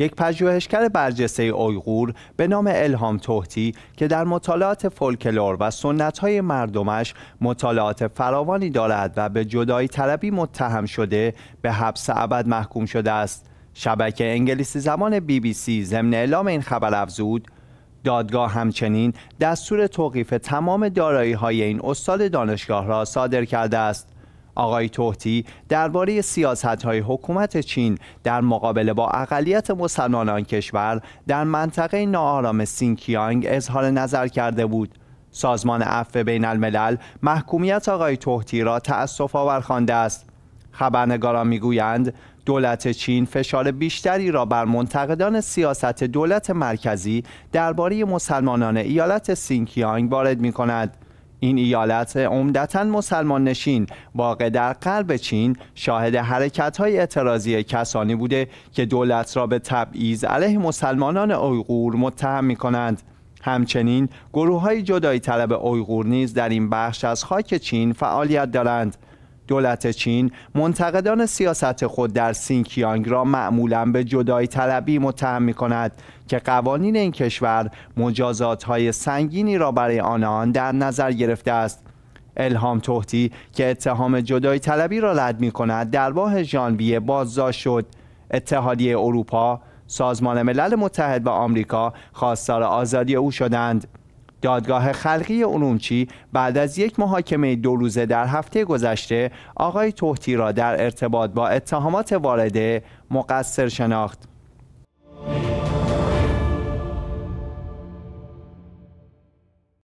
یک پژوهشگر برجسته اویغور به نام الهام توهتی که در مطالعات فولکلور و های مردمش مطالعات فراوانی دارد و به جدایی طلبی متهم شده به حبس ابد محکوم شده است شبکه انگلیسی زمان بی بی سی ضمن اعلام این خبر افزود دادگاه همچنین دستور توقیف تمام دارایی های این استاد دانشگاه را صادر کرده است آقای توتی درباره های حکومت چین در مقابله با اقلیت مسلمانان کشور در منطقه ناآرام سینکیانگ اظهار نظر کرده بود سازمان عفو بین الملل محکومیت آقای توتی را تأسف آور خوانده است خبرنگاران میگویند دولت چین فشار بیشتری را بر منتقدان سیاست دولت مرکزی درباره مسلمانان ایالت سینکیانگ وارد می کند. این ایالت عمدتا مسلمان نشین واقع در قلب چین شاهد حرکت های اعتراضی کسانی بوده که دولت را به تبعیض علیه مسلمانان اویغور متهم می کنند. همچنین گروه های جدایی طلب اویغور نیز در این بخش از خاک چین فعالیت دارند دولت چین منتقدان سیاست خود در سینکیانگ را معمولا به جدایی طلبی متهم می کند که قوانین این کشور مجازات های سنگینی را برای آنان در نظر گرفته است الهام تهتی که اتهام جدایی طلبی را رد می کند در ماه ژانویه بازداشت شد اتحادیه اروپا سازمان ملل متحد و آمریکا خواستار آزادی او شدند دادگاه خلقی اونومچی بعد از یک محاکمه دو روزه در هفته گذشته آقای توهتی را در ارتباط با اتهامات وارده مقصر شناخت